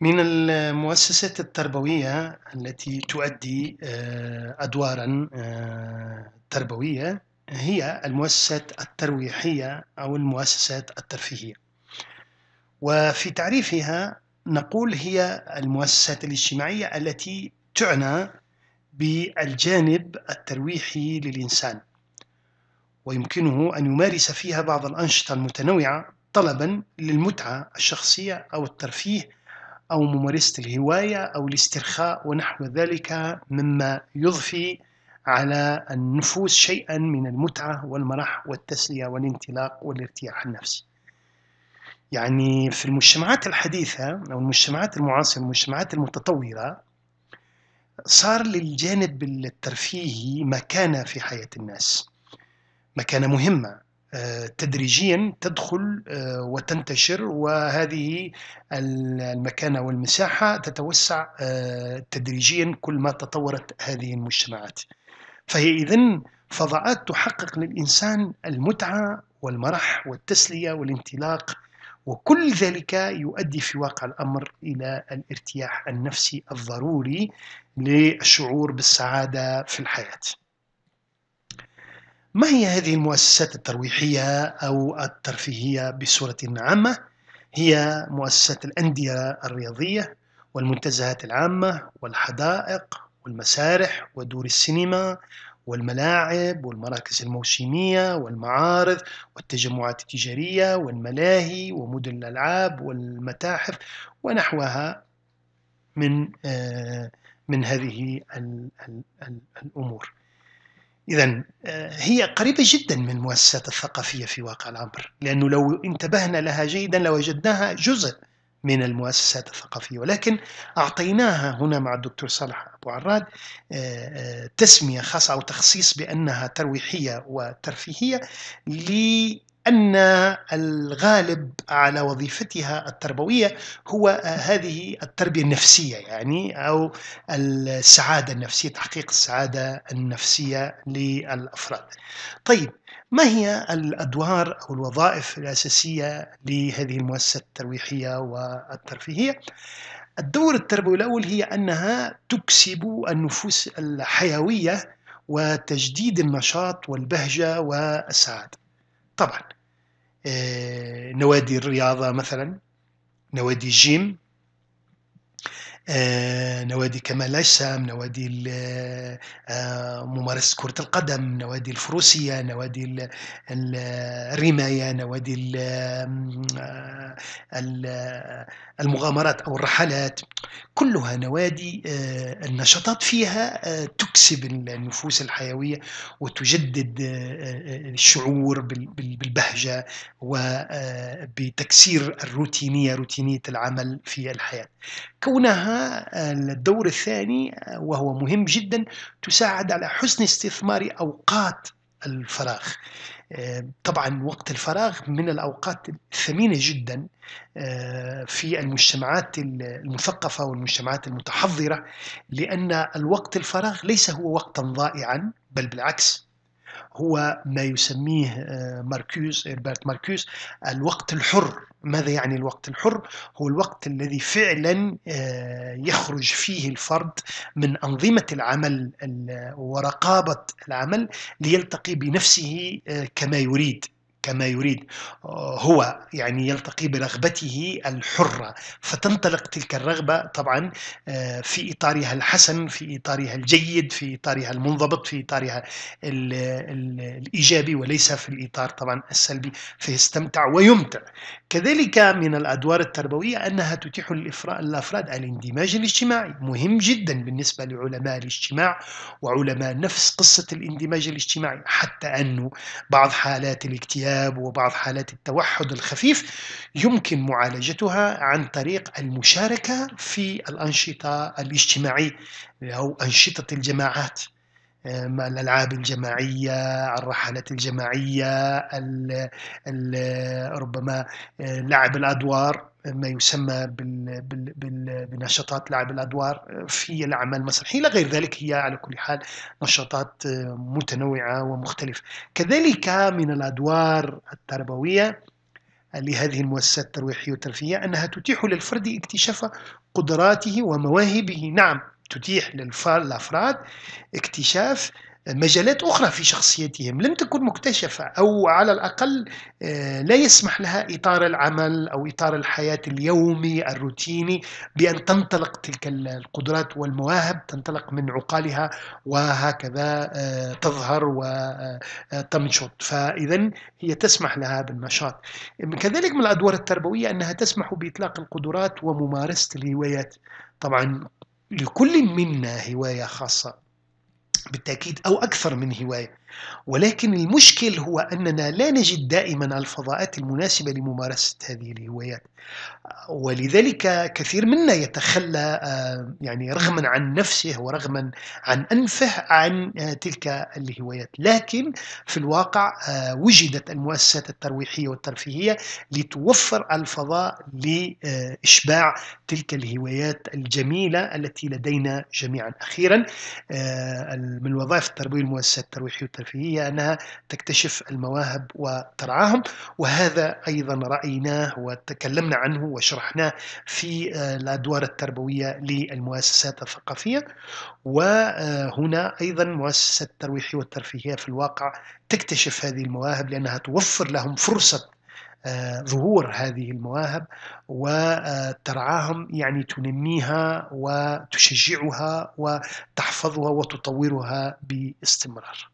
من المؤسسات التربوية التي تؤدي آه، أدوارا آه، تربوية هي المؤسسات الترويحية أو المؤسسات الترفيهية وفي تعريفها نقول هي المؤسسات الاجتماعية التي تعنى بالجانب الترويحي للإنسان ويمكنه أن يمارس فيها بعض الأنشطة المتنوعة طلبا للمتعة الشخصية أو الترفيه أو ممارسة الهواية أو الاسترخاء ونحو ذلك مما يضفي على النفوس شيئا من المتعة والمرح والتسلية والانطلاق والارتياح النفسي يعني في المجتمعات الحديثة أو المجتمعات المعاصرة المجتمعات المتطورة صار للجانب الترفيهي مكانة في حياة الناس مكانة مهمة آه، تدريجيا تدخل آه، وتنتشر وهذه المكانة والمساحة تتوسع آه، تدريجيا كل ما تطورت هذه المجتمعات فهي إذن فضاءات تحقق للإنسان المتعة والمرح والتسلية والانطلاق وكل ذلك يؤدي في واقع الأمر إلى الارتياح النفسي الضروري للشعور بالسعادة في الحياة ما هي هذه المؤسسات الترويحية أو الترفيهية بصورة عامة؟ هي مؤسسات الأندية الرياضية والمنتزهات العامة والحدائق والمسارح ودور السينما والملاعب والمراكز الموسمية والمعارض والتجمعات التجارية والملاهي ومدن الألعاب والمتاحف ونحوها من آه، من هذه الأمور إذا آه، هي قريبة جدا من المؤسسات الثقافية في واقع الأمر لأنه لو انتبهنا لها جيدا لوجدناها لو جزء من المؤسسات الثقافية ولكن أعطيناها هنا مع الدكتور صالح أبو عراد آه، آه، تسمية خاصة أو تخصيص بأنها ترويحية وترفيهية أن الغالب على وظيفتها التربوية هو آه، هذه التربية النفسية يعني أو السعادة النفسية تحقيق السعادة النفسية للأفراد طيب ما هي الأدوار أو الوظائف الأساسية لهذه المؤسسة الترويحية والترفيهية؟ الدور التربوي الأول هي أنها تكسب النفوس الحيوية وتجديد النشاط والبهجة والسعادة طبعا آه، نوادي الرياضة مثلا نوادي الجيم آه، نوادي كمال أجسام نوادي آه، ممارسة كرة القدم نوادي الفروسية نوادي الرماية نوادي آه، المغامرات أو الرحلات كلها نوادي النشاطات فيها تكسب النفوس الحيوية وتجدد الشعور بالبهجة وبتكسير الروتينية روتينية العمل في الحياة كونها آه، الدور الثاني آه، وهو مهم جدا تساعد على حسن استثمار أوقات الفراغ آه، طبعا وقت الفراغ من الأوقات الثمينة جدا في المجتمعات المثقفة والمجتمعات المتحضرة لأن الوقت الفراغ ليس هو وقتا ضائعا بل بالعكس هو ما يسميه آه، ماركوس إربرت ماركوس الوقت الحر ماذا يعني الوقت الحر؟ هو الوقت الذي فعلا آه، يخرج فيه الفرد من أنظمة العمل ورقابة العمل ليلتقي بنفسه آه، كما يريد كما يريد آه، هو يعني يلتقي برغبته الحرة فتنطلق تلك الرغبة طبعا آه، في إطارها الحسن في إطارها الجيد في إطارها المنضبط في إطارها الإيجابي وليس في الإطار طبعا السلبي فيستمتع ويمتع كذلك من الأدوار التربوية أنها تتيح للأفراد الاندماج الاجتماعي مهم جدا بالنسبة لعلماء الاجتماع وعلماء نفس قصة الاندماج الاجتماعي حتى أنه بعض حالات الاكتئاب الاكتئاب وبعض حالات التوحد الخفيف يمكن معالجتها عن طريق المشاركة في الأنشطة الاجتماعية أو أنشطة الجماعات آه، الألعاب الجماعية الرحلات الجماعية الـ الـ ربما آه، لعب الأدوار ما يسمى بال بال بال بنشاطات لعب الادوار في الاعمال المسرحيه غير ذلك هي على كل حال نشاطات آه، متنوعه ومختلفه كذلك من الادوار التربويه لهذه المؤسسات الترويحيه والترفيهيه انها تتيح للفرد اكتشاف قدراته ومواهبه نعم تتيح للافراد اكتشاف مجالات أخرى في شخصيتهم لم تكن مكتشفة أو على الأقل آه، لا يسمح لها إطار العمل أو إطار الحياة اليومي الروتيني بأن تنطلق تلك القدرات والمواهب تنطلق من عقالها وهكذا آه، تظهر وتنشط آه، فإذا هي تسمح لها بالنشاط كذلك من الأدوار التربوية أنها تسمح بإطلاق القدرات وممارسة الهوايات طبعا لكل منا هواية خاصة بالتأكيد أو أكثر من هواية ولكن المشكل هو أننا لا نجد دائما الفضاءات المناسبة لممارسة هذه الهوايات ولذلك كثير منا يتخلى آه، يعني رغما عن نفسه ورغما عن أنفه عن آه، تلك الهوايات لكن في الواقع آه، وجدت المؤسسات الترويحية والترفيهية لتوفر الفضاء لإشباع تلك الهوايات الجميلة التي لدينا جميعا أخيرا من وظائف التربوية المؤسسات الترويحية والترفيهية أنها تكتشف المواهب وترعاهم وهذا أيضا رأيناه وتكلمنا عنه وشرحناه في آه، الأدوار التربوية للمؤسسات الثقافية وهنا أيضا مؤسسة الترويحية والترفيهية في الواقع تكتشف هذه المواهب لأنها توفر لهم فرصة آه، ظهور هذه المواهب وترعاهم يعني تنميها وتشجعها وتحفظها وتطورها باستمرار